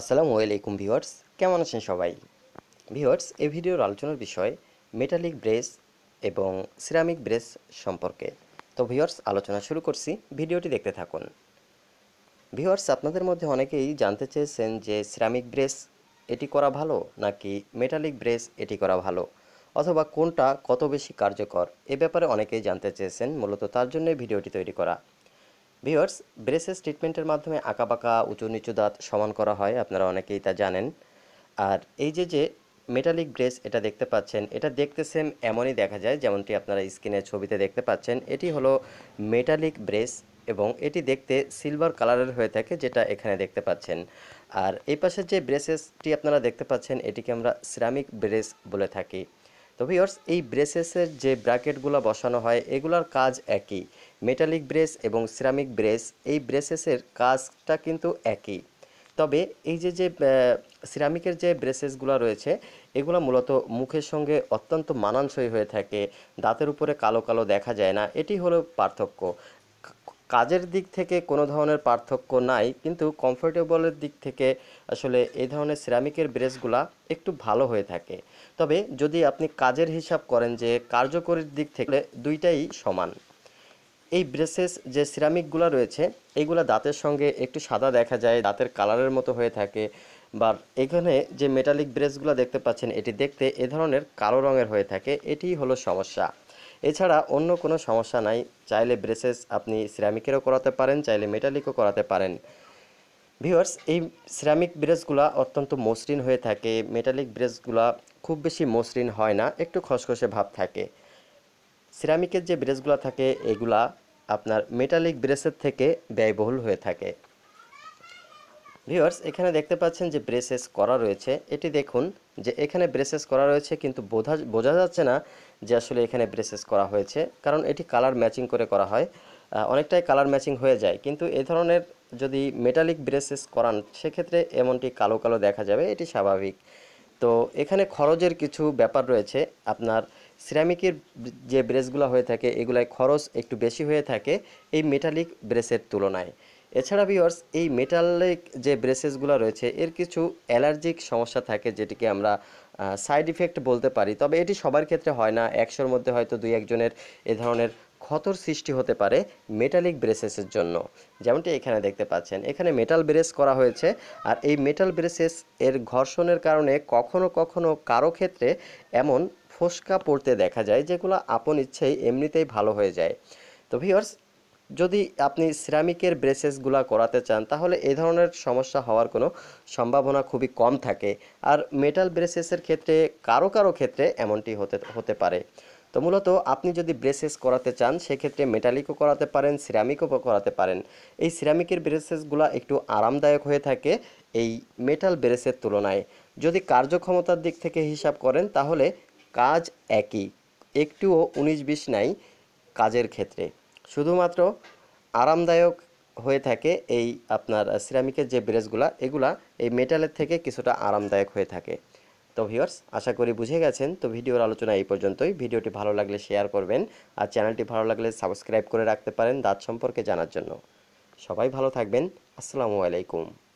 আসসালামু আলাইকুম ভিউয়ার্স কেমন আছেন সবাই ভিউয়ার্স এই ভিডিওর আলোচনার বিষয় মেটালিক ব্রেস এবং সিরামিক ব্রেস সম্পর্কে তো ভিউয়ার্স আলোচনা শুরু করছি ভিডিওটি দেখতে থাকুন ভিউয়ার্স আপনাদের মধ্যে অনেকেই জানতে চেয়েছেন যে সিরামিক ব্রেস এটি করা ভালো নাকি মেটালিক ব্রেস এটি করা ভালো অথবা কোনটা কত বেশি কার্যকর এ ব্যাপারে অনেকেই জানতে চেয়েছেন মূলত তার জন্যই ভিডিওটি তৈরি করা ভিওয়ার্স ব্রেসেস ট্রিটমেন্টের মাধ্যমে আঁকাবাঁকা উঁচু নিচু দাঁত সমান করা হয় আপনারা অনেকেই তা জানেন আর এই যে যে মেটালিক ব্রেস এটা দেখতে পাচ্ছেন এটা দেখতে সেম এমনই দেখা যায় যেমনটি আপনারা স্ক্রিনে ছবিতে দেখতে পাচ্ছেন এটি হলো মেটালিক ব্রেস এবং এটি দেখতে সিলভার কালারের হয়ে থাকে যেটা এখানে দেখতে পাচ্ছেন আর এই পাশের যে ব্রেসেসটি আপনারা দেখতে পাচ্ছেন এটিকে আমরা সিরামিক ব্রেস বলে থাকি তো ভিওর্স এই ব্রেসেসের যে ব্র্যাকেটগুলো বসানো হয় এগুলোর কাজ একই মেটালিক ব্রেস এবং সিরামিক ব্রেস এই ব্রেসেসের কাজটা কিন্তু একই তবে এই যে যে সিরামিকের যে ব্রেসেসগুলো রয়েছে এগুলো মূলত মুখের সঙ্গে অত্যন্ত মানানসই হয়ে থাকে দাঁতের উপরে কালো কালো দেখা যায় না এটি হলো পার্থক্য কাজের দিক থেকে কোনো ধরনের পার্থক্য নাই কিন্তু কমফোর্টেবলের দিক থেকে আসলে এই ধরনের সিরামিকের ব্রেসগুলা একটু ভালো হয়ে থাকে তবে যদি আপনি কাজের হিসাব করেন যে কার্যকরীর দিক থেকে দুইটাই সমান এই ব্রেসেস যে সিরামিকগুলো রয়েছে এইগুলো দাঁতের সঙ্গে একটু সাদা দেখা যায় দাঁতের কালারের মতো হয়ে থাকে বা এখানে যে মেটালিক ব্রেসগুলো দেখতে পাচ্ছেন এটি দেখতে এ ধরনের কালো রঙের হয়ে থাকে এটিই হলো সমস্যা এছাড়া অন্য কোনো সমস্যা নাই চাইলে ব্রেসেস আপনি সিরামিকেরও করাতে পারেন চাইলে মেটালিকও করাতে পারেন ভিওয়ার্স এই সিরামিক ব্রেসগুলা অত্যন্ত মসৃণ হয়ে থাকে মেটালিক ব্রেসগুলা খুব বেশি মসৃণ হয় না একটু খসখসে ভাব থাকে সিরামিকের যে ব্রেসগুলো থাকে এগুলা আপনার মেটালিক ব্রেসের থেকে ব্যয়বহুল হয়ে থাকে ভিওর্স এখানে দেখতে পাচ্ছেন যে ব্রেসেস করা রয়েছে এটি দেখুন যে এখানে ব্রেসেস করা রয়েছে কিন্তু বোঝা বোঝা যাচ্ছে না যে আসলে এখানে ব্রেসেস করা হয়েছে কারণ এটি কালার ম্যাচিং করে করা হয় অনেকটাই কালার ম্যাচিং হয়ে যায় কিন্তু এ ধরনের যদি মেটালিক ব্রেসেস করান সেক্ষেত্রে এমনটি কালো কালো দেখা যাবে এটি স্বাভাবিক তো এখানে খরচের কিছু ব্যাপার রয়েছে আপনার সিরামিকের যে ব্রেসগুলো হয়ে থাকে এগুলায় খরচ একটু বেশি হয়ে থাকে এই মেটালিক ব্রেসের তুলনায় এছাড়া ভিওর্স এই মেটালিক যে ব্রেসেসগুলো রয়েছে এর কিছু অ্যালার্জিক সমস্যা থাকে যেটিকে আমরা সাইড ইফেক্ট বলতে পারি তবে এটি সবার ক্ষেত্রে হয় না একশোর মধ্যে হয়তো দুই একজনের এ ধরনের ক্ষতর সৃষ্টি হতে পারে মেটালিক ব্রেসেসের জন্য যেমনটি এখানে দেখতে পাচ্ছেন এখানে মেটাল ব্রেস করা হয়েছে আর এই মেটাল ব্রেসেস এর ঘর্ষণের কারণে কখনো কখনো কারো ক্ষেত্রে এমন ফোস্কা পড়তে দেখা যায় যেগুলো আপন ইচ্ছেই এমনিতেই ভালো হয়ে যায় তো ভিওর্স যদি আপনি সিরামিকের ব্রেসেসগুলা করাতে চান তাহলে এই ধরনের সমস্যা হওয়ার কোনো সম্ভাবনা খুবই কম থাকে আর মেটাল ব্রেসেসের ক্ষেত্রে কারো কারো ক্ষেত্রে এমনটি হতে হতে পারে তো মূলত আপনি যদি ব্রেসেস করাতে চান সেক্ষেত্রে মেটালিকও করাতে পারেন সিরামিকও করাতে পারেন এই সিরামিকের ব্রেসেসগুলো একটু আরামদায়ক হয়ে থাকে এই মেটাল ব্রেসের তুলনায় যদি কার্যক্ষমতার দিক থেকে হিসাব করেন তাহলে কাজ একই একটুও উনিশ বিশ নাই কাজের ক্ষেত্রে শুধুমাত্র আরামদায়ক হয়ে থাকে এই আপনার সিরামিকের যে ব্রেসগুলা এগুলা এই মেটালের থেকে কিছুটা আরামদায়ক হয়ে থাকে তো ভিওর্স আশা করি বুঝে গেছেন তো ভিডিওর আলোচনা এই পর্যন্তই ভিডিওটি ভালো লাগলে শেয়ার করবেন আর চ্যানেলটি ভালো লাগলে সাবস্ক্রাইব করে রাখতে পারেন দাঁত সম্পর্কে জানার জন্য সবাই ভালো থাকবেন আসসালামু আলাইকুম